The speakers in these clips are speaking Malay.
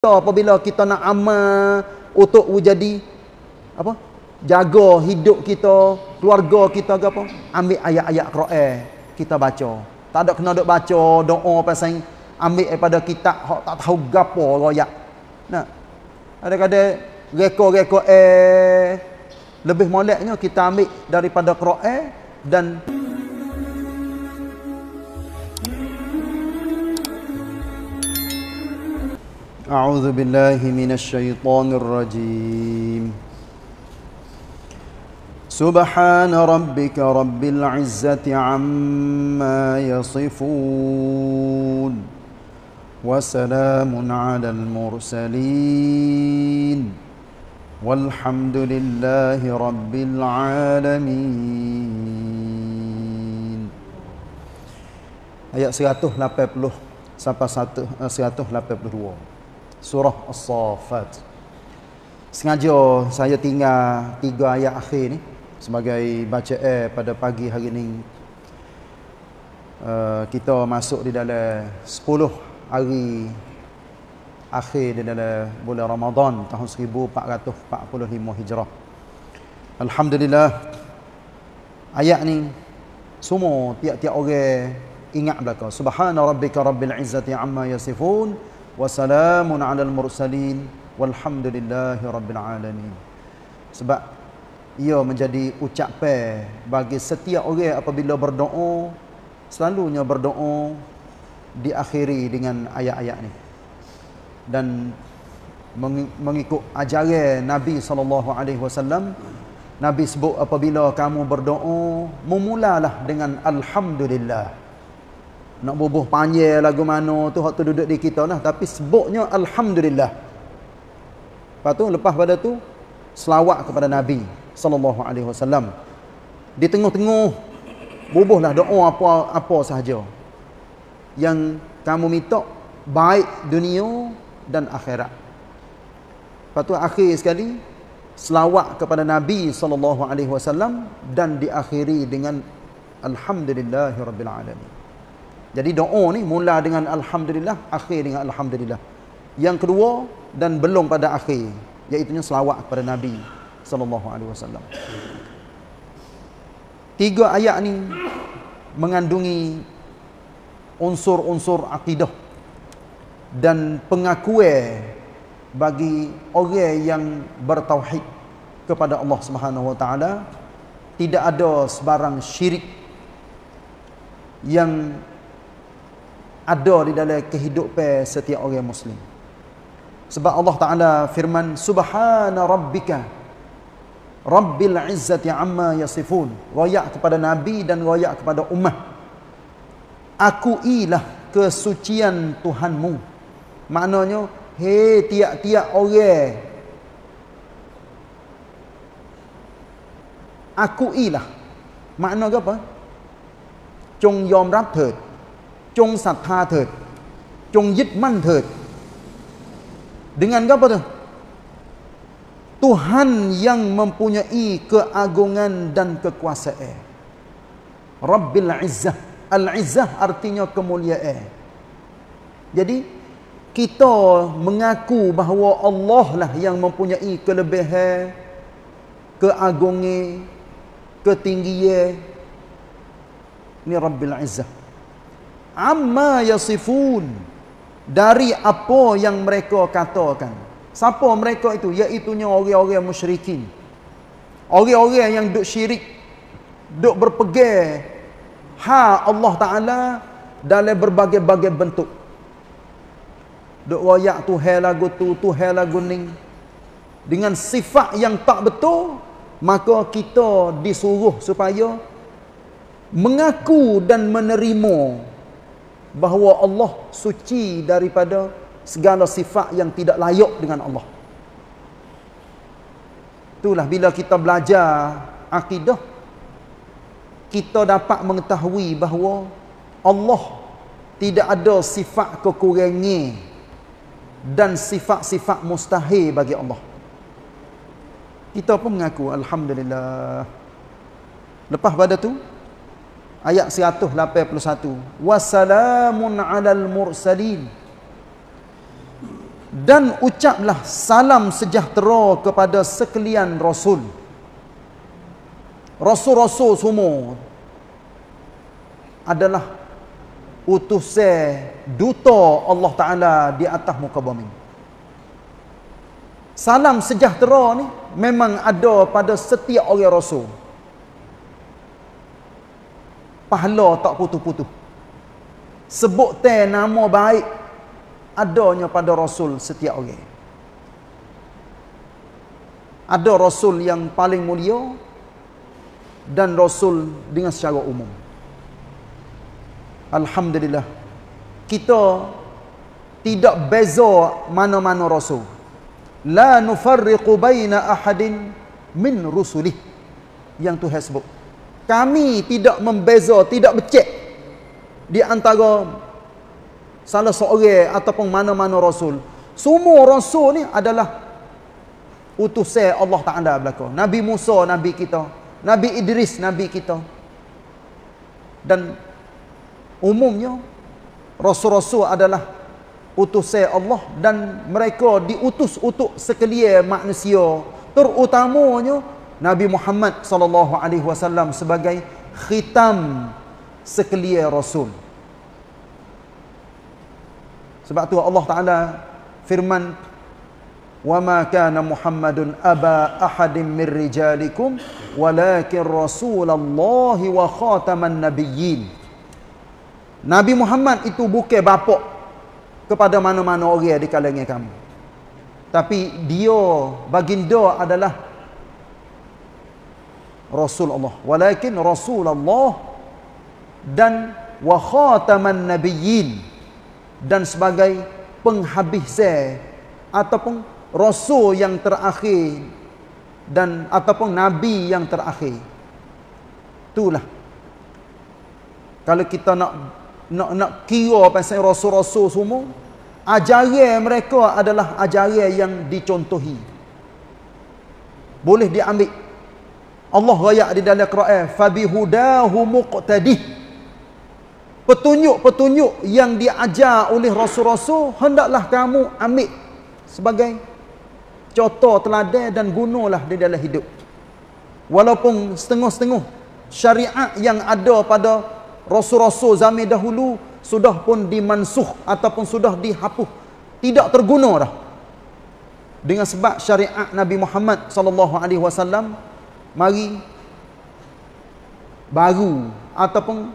kita apabila kita nak amal untuk wujudi apa jaga hidup kita keluarga kita ke apa ambil ayat-ayat Quran kita baca tak ada kena duk baca doa pasal ambil daripada kitab hak tak tahu gapo royak nah ada kada reko-reko eh lebih moleknya kita ambil daripada Quran dan أعوذ بالله من الشيطان الرجيم سبحان ربك رب العزة عما يصفون وسلام على المرسلين والحمد لله رب العالمين ayat 180 sampai 182 surah As-Saffat. Sengaja saya tinggal tiga ayat akhir ni sebagai baca eh pada pagi hari ni. Uh, kita masuk di dalam sepuluh hari akhir di dalam bulan Ramadan tahun 1445 Hijrah. Alhamdulillah ayat ni semua tiap-tiap orang ingat belakang. Subhana rabbika rabbil izzati amma yasifun wasalamun ala al-mursalin walhamdulillahi rabbil alamin sebab ia menjadi ucapan bagi setiap orang apabila berdoa selalunya berdoa diakhiri dengan ayat-ayat ni dan mengikut ajaran Nabi sallallahu alaihi wasallam Nabi sebut apabila kamu berdoa memulalah dengan alhamdulillah nak bubuh panjang lagu mana tu hak tu duduk di kita lah tapi sebutnya alhamdulillah lepas tu lepas pada tu selawat kepada nabi sallallahu alaihi wasallam di tengah-tengah bubuhlah doa apa apa sahaja yang kamu minta baik dunia dan akhirat lepas tu akhir sekali selawat kepada nabi sallallahu alaihi wasallam dan diakhiri dengan alhamdulillahirabbil alamin jadi doa ni mula dengan Alhamdulillah, akhir dengan Alhamdulillah. Yang kedua dan belum pada akhir, iaitunya selawat kepada Nabi SAW. Tiga ayat ni mengandungi unsur-unsur akidah dan pengakuan bagi orang yang bertauhid kepada Allah Subhanahu Wa Taala tidak ada sebarang syirik yang ada di dalam kehidupan setiap orang muslim sebab Allah taala firman subhana rabbika rabbil izzati amma yasifun royak kepada nabi dan royak kepada ummah. aku ilah kesucian tuhanmu maknanya he tiap-tiap orang aku ilah maknanya apa cung yom rap terd จงศรัทธาเถิดจงยึดมั่นเถิดดังนั้นก็เถอะ Tuhan yang mempunyai keagungan dan kekuasaan. Rabbil Izzah. Al-Izzah artinya kemuliaan. Jadi, kita mengaku bahawa Allah lah yang mempunyai kelebihan, keagungan, ketinggian. Ini Rabbil Izzah amma yasifun dari apa yang mereka katakan siapa mereka itu iaitu orang-orang musyrikin orang-orang yang duk syirik duk berpegang ha Allah taala dalam berbagai-bagai bentuk duk royak tuhan lagu tu tuhan lagu ning dengan sifat yang tak betul maka kita disuruh supaya mengaku dan menerima bahawa Allah suci daripada segala sifat yang tidak layak dengan Allah. Itulah bila kita belajar akidah, kita dapat mengetahui bahawa Allah tidak ada sifat kekurangan dan sifat-sifat mustahil bagi Allah. Kita pun mengaku, Alhamdulillah. Lepas pada tu ayat 181 Wasalamun alal mursalin dan ucaplah salam sejahtera kepada sekalian rasul rasul-rasul semua adalah utusan duta Allah Taala di atas muka bumi salam sejahtera ni memang ada pada setiap orang rasul pahala tak putu-putu. Sebut teh nama baik adanya pada Rasul setiap orang. Ada Rasul yang paling mulia dan Rasul dengan secara umum. Alhamdulillah. Kita tidak beza mana-mana Rasul. La nufarriqu baina ahadin min rusulih. Yang tu sebut kami tidak membeza, tidak becek di antara salah seorang ataupun mana-mana rasul. Semua rasul ni adalah utusan Allah Taala belaka. Nabi Musa nabi kita, Nabi Idris nabi kita. Dan umumnya rasul-rasul adalah utusan Allah dan mereka diutus untuk sekalian manusia, terutamanya Nabi Muhammad sallallahu alaihi wasallam sebagai khitam sekalian rasul. Sebab tu Allah Taala firman wa ma kana Muhammadun aba ahadin min rijalikum walakin rasulallahi wa khataman nabiyyin. Nabi Muhammad itu bukan bapak kepada mana-mana orang di kalangan kamu. Tapi dia baginda adalah Rasul Allah walakin Rasul Allah dan wa khataman nabiyyin dan sebagai penghabis ataupun rasul yang terakhir dan ataupun nabi yang terakhir itulah kalau kita nak nak nak kira pasal rasul-rasul semua ajaran mereka adalah ajaran yang dicontohi boleh diambil Allah raya di dalam Quran fabihudahu muqtadi petunjuk-petunjuk yang diajar oleh rasul-rasul hendaklah kamu ambil sebagai contoh teladan dan gunalah di dalam hidup walaupun setengah-setengah syariat yang ada pada rasul-rasul zaman dahulu sudah pun dimansuh ataupun sudah dihapus tidak terguna dah dengan sebab syariat Nabi Muhammad sallallahu alaihi wasallam mari baru ataupun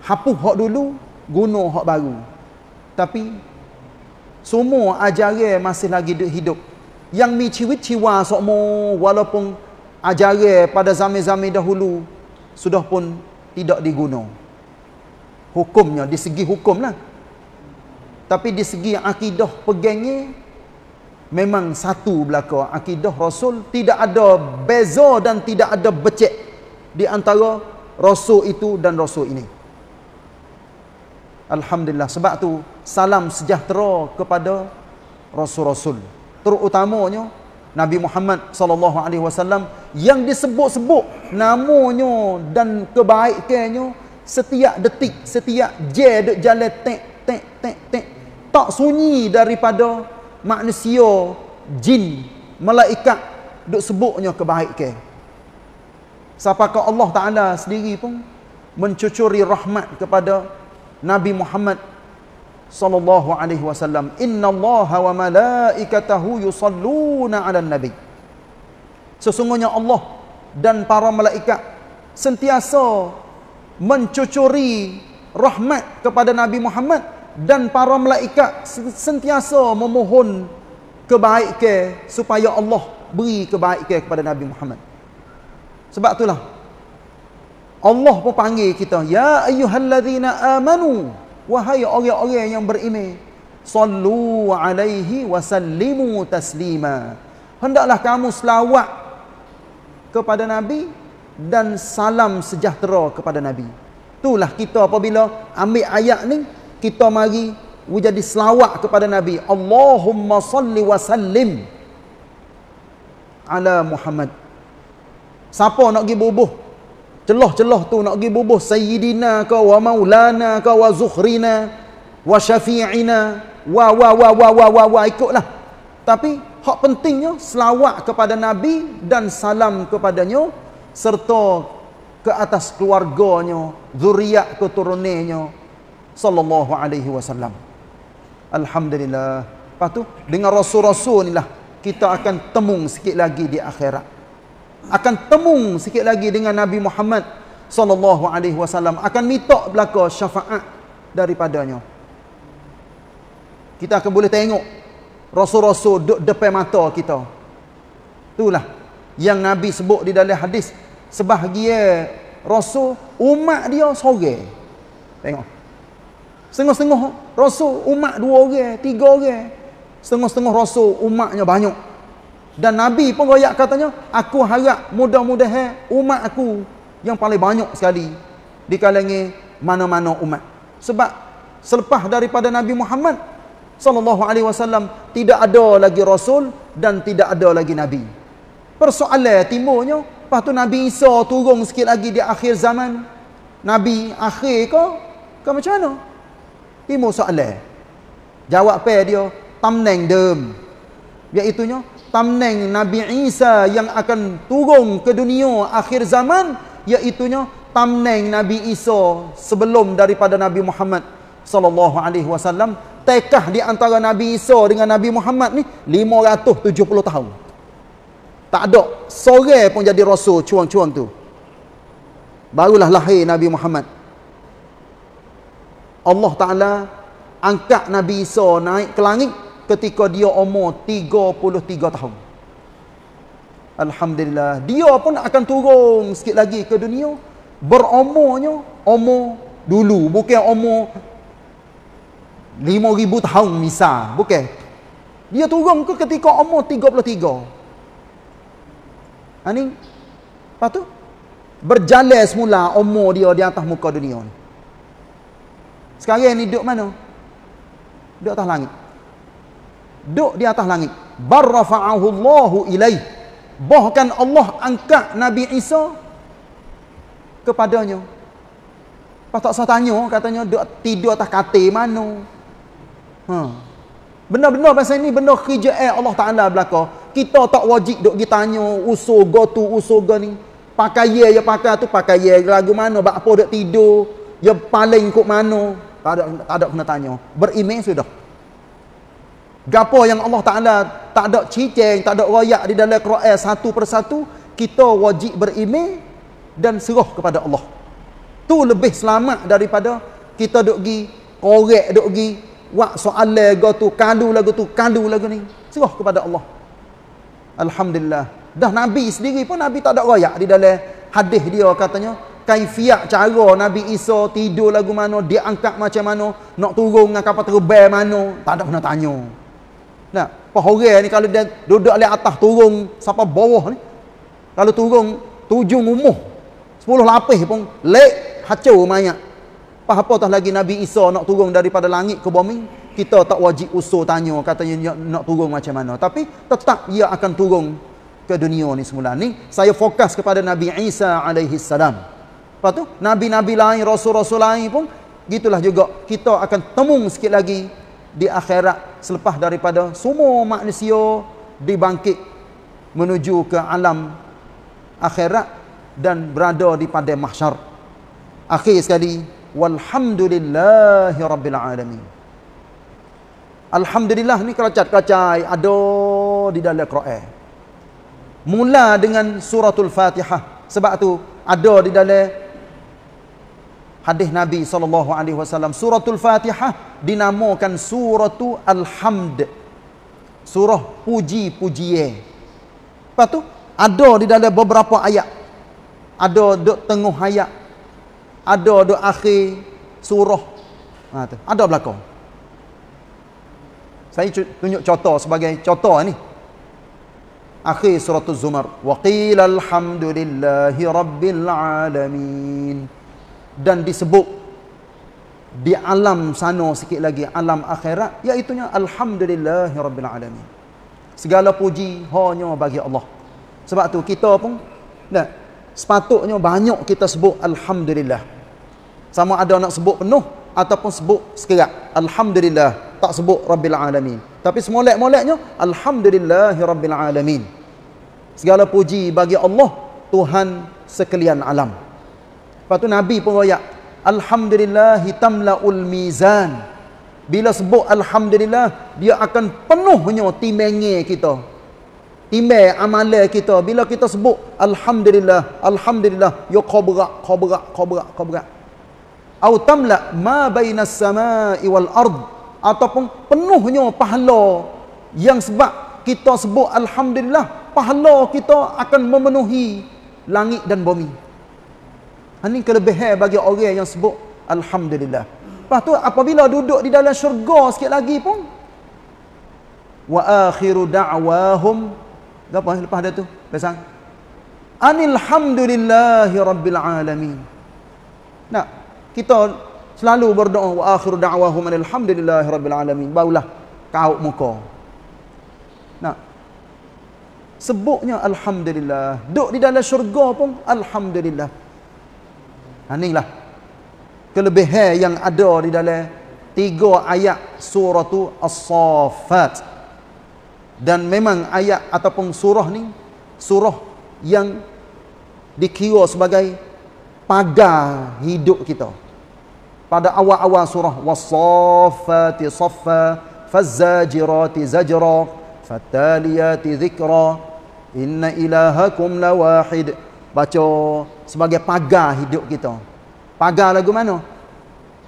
hapuh hak dulu guna hak baru tapi semua ajaran masih lagi hidup yang miciwit-ciwa sokmo walaupun ajaran pada zaman-zaman dahulu sudah pun tidak diguna hukumnya di segi hukumlah tapi di segi akidah pegangnya memang satu belaka akidah rasul tidak ada beza dan tidak ada becek di antara rasul itu dan rasul ini alhamdulillah sebab tu salam sejahtera kepada rasul-rasul terutamanya Nabi Muhammad sallallahu alaihi wasallam yang disebut-sebut namanya dan kebaikannya setiap detik setiap jeduk jalan tek tek tek tek tak sunyi daripada manusia, jin, malaikat duk sebutnya kebaikan. Sapakah Allah Taala sendiri pun mencucuri rahmat kepada Nabi Muhammad sallallahu alaihi wasallam. Innallaha wa malaikatahu yusalluna 'alan nabi. Sesungguhnya Allah dan para malaikat sentiasa mencucuri rahmat kepada Nabi Muhammad dan para malaikat sentiasa memohon kebaikan supaya Allah beri kebaikan kepada Nabi Muhammad. Sebab itulah Allah pun panggil kita ya ayyuhallazina amanu wahai orang-orang yang beriman sallu alaihi wasallimu taslima. Hendaklah kamu selawat kepada Nabi dan salam sejahtera kepada Nabi. Itulah kita apabila ambil ayat ni kita mari jadi selawat kepada Nabi Allahumma salli wa sallim ala Muhammad siapa nak pergi bubuh celah-celah tu nak pergi bubuh Sayyidina ka wa maulana ka wa zukhrina wa syafi'ina wa wa wa wa wa wa wa ikutlah tapi hak pentingnya selawat kepada Nabi dan salam kepadanya serta ke atas keluarganya zuriat keturunannya sallallahu alaihi wasallam. Alhamdulillah. Lepas tu dengan rasul-rasul inilah kita akan temung sikit lagi di akhirat. Akan temung sikit lagi dengan Nabi Muhammad sallallahu alaihi wasallam akan minta belaka syafaat daripadanya. Kita akan boleh tengok rasul-rasul duduk depan mata kita. Itulah yang Nabi sebut di dalam hadis sebahagian rasul umat dia sorang. Tengok. Setengah-setengah rasul umat dua orang, tiga orang. Setengah-setengah rasul umatnya banyak. Dan Nabi pun royak katanya, aku harap mudah-mudahan umat aku yang paling banyak sekali di kalangan mana-mana umat. Sebab selepas daripada Nabi Muhammad sallallahu alaihi wasallam tidak ada lagi rasul dan tidak ada lagi nabi. Persoalan timbulnya, lepas tu Nabi Isa turun sikit lagi di akhir zaman. Nabi akhir ke? Ke macam mana? Timo soalan. Jawab pe dia, tamneng dem. Iaitu nya tamneng Nabi Isa yang akan turun ke dunia akhir zaman, iaitu nya tamneng Nabi Isa sebelum daripada Nabi Muhammad sallallahu alaihi wasallam. Tekah di antara Nabi Isa dengan Nabi Muhammad ni 570 tahun. Tak ada sore pun jadi rasul cuang-cuang tu. Barulah lahir Nabi Muhammad Allah Ta'ala angkat Nabi Isa naik ke langit ketika dia umur 33 tahun. Alhamdulillah. Dia pun akan turun sikit lagi ke dunia. Berumurnya, umur dulu. Bukan umur 5,000 tahun misal. Bukan. Dia turun ke ketika umur 33. Ini. Ha, Lepas tu. Berjalan semula umur dia di atas muka dunia ni. Sekarang ni duduk mana? Di atas langit. Duduk di atas langit. Barrafa'ahu Allahu ilaih. Bahkan Allah angkat Nabi Isa kepadanya. Pas tak usah tanya, katanya duduk tidur atas katil mana? Ha. benar benda pasal ni benda kerjaan eh Allah Taala belaka. Kita tak wajib duk gi tanya usul go tu usul go ni. Pakai ye ya pakai tu pakai ye lagu mana bak apa duk tidur. Ya paling kok mana? tak ada tak ada kena tanya berimej sudah gapo yang Allah Taala tak ada cicing tak ada royak di dalam Quran satu persatu kita wajib beriman dan serah kepada Allah tu lebih selamat daripada kita duk gi korek duk gi buat soalan gitu kalu lagu tu kalu lagu ni serah kepada Allah alhamdulillah dah nabi sendiri pun nabi tak ada royak di dalam hadis dia katanya kaifiat cara Nabi Isa tidur lagu mana, diangkat macam mana, nak turun dengan kapal terbang mana, tak ada pernah tanya. Nah, pahorel ni kalau dia duduk di atas turun siapa bawah ni. Kalau turun tujuh umuh. Sepuluh lapis pun lek hacau mayat. Apa apa tak lagi Nabi Isa nak turun daripada langit ke bumi, kita tak wajib usul tanya katanya nak turun macam mana. Tapi tetap ia akan turun ke dunia ni semula ni saya fokus kepada Nabi Isa alaihi salam Lepas tu, Nabi-Nabi lain, Rasul-Rasul lain pun, gitulah juga. Kita akan temung sikit lagi di akhirat selepas daripada semua manusia dibangkit menuju ke alam akhirat dan berada di padang mahsyar. Akhir sekali, walhamdulillahi rabbil alamin. Alhamdulillah ni kacat-kacai ada di dalam Quran. Mula dengan suratul Fatihah. Sebab tu ada di dalam hadis Nabi SAW suratul fatihah dinamakan suratul alhamd surah puji puji lepas tu ada di dalam beberapa ayat ada di tengah ayat ada di akhir surah ha, tu. ada belakang saya tunjuk contoh sebagai contoh ni akhir suratul zumar waqilalhamdulillahi rabbil alamin dan disebut di alam sana sikit lagi alam akhirat iaitu Alamin. segala puji hanya bagi Allah sebab tu kita pun nah sepatutnya banyak kita sebut alhamdulillah sama ada nak sebut penuh ataupun sebut sekerat alhamdulillah tak sebut rabbil alamin tapi semolek-moleknya Alamin. segala puji bagi Allah Tuhan sekalian alam Lepas tu Nabi pun royak. Alhamdulillah hitamlaul mizan. Bila sebut alhamdulillah, dia akan penuhnya timenge kita. Timbal amalan kita bila kita sebut alhamdulillah, alhamdulillah ya qabra qabra qabra qabra. Au tamla ma baina as-samaa'i wal ard ataupun penuhnya pahala yang sebab kita sebut alhamdulillah, pahala kita akan memenuhi langit dan bumi. Ini kelebihan bagi orang yang sebut Alhamdulillah. Lepas tu apabila duduk di dalam syurga sikit lagi pun. Wa akhiru da'wahum. Apa lepas dia tu? Pesan. Anilhamdulillahi rabbil alamin. Nah, kita selalu berdoa. Wa akhiru da'wahum anilhamdulillahi rabbil alamin. Barulah kau muka. Nah, sebutnya Alhamdulillah. Duduk di dalam syurga pun Alhamdulillah. Hanilah kelebihan yang ada di dalam tiga ayat surah tu As-Saffat. Dan memang ayat ataupun surah ni surah yang dikira sebagai pagar hidup kita. Pada awal-awal surah Was-Saffati saffa fazzajirati zajra fataliyati dhikra inna ilahakum wahid. baca sebagai pagar hidup kita. Pagar lagu mana?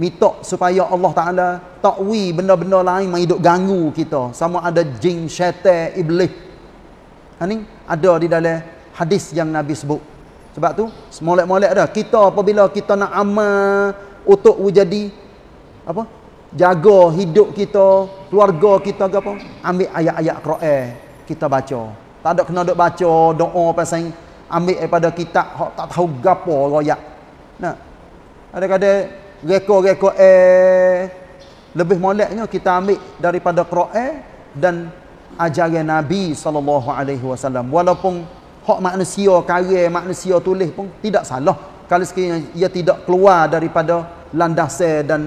Mitok supaya Allah Ta'ala ta'wi benda-benda lain menghidup ganggu kita. Sama ada jin, syaitan, iblis. Ini ha, ada di dalam hadis yang Nabi sebut. Sebab tu, semolek-molek dah. Kita apabila kita nak amal untuk jadi, apa? Jaga hidup kita, keluarga kita ke apa? Ambil ayat-ayat Quran kita baca. Tak ada kena duk baca doa pasal ambil daripada kitab hak tak tahu gapo royak nah ada kata reko-reko eh lebih moleknya kita ambil daripada Quran dan ajaran Nabi sallallahu alaihi wasallam walaupun hak manusia karya manusia tulis pun tidak salah kalau sekiranya ia tidak keluar daripada landasan dan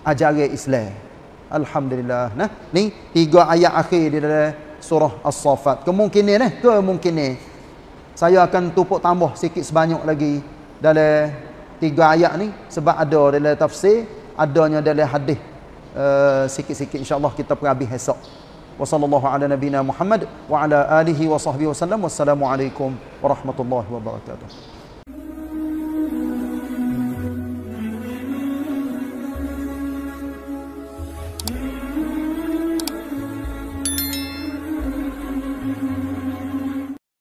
ajaran Islam alhamdulillah nah ni tiga ayat akhir di dalam surah as-saffat kemungkinan eh kemungkinan saya akan tupuk tambah sikit sebanyak lagi dalam tiga ayat ni sebab ada dalam tafsir adanya dalam hadis eh, sikit-sikit uh, insyaallah kita pergi habis esok wasallallahu ala nabina muhammad wa ala alihi wa wasallam wassalamu alaikum warahmatullahi wabarakatuh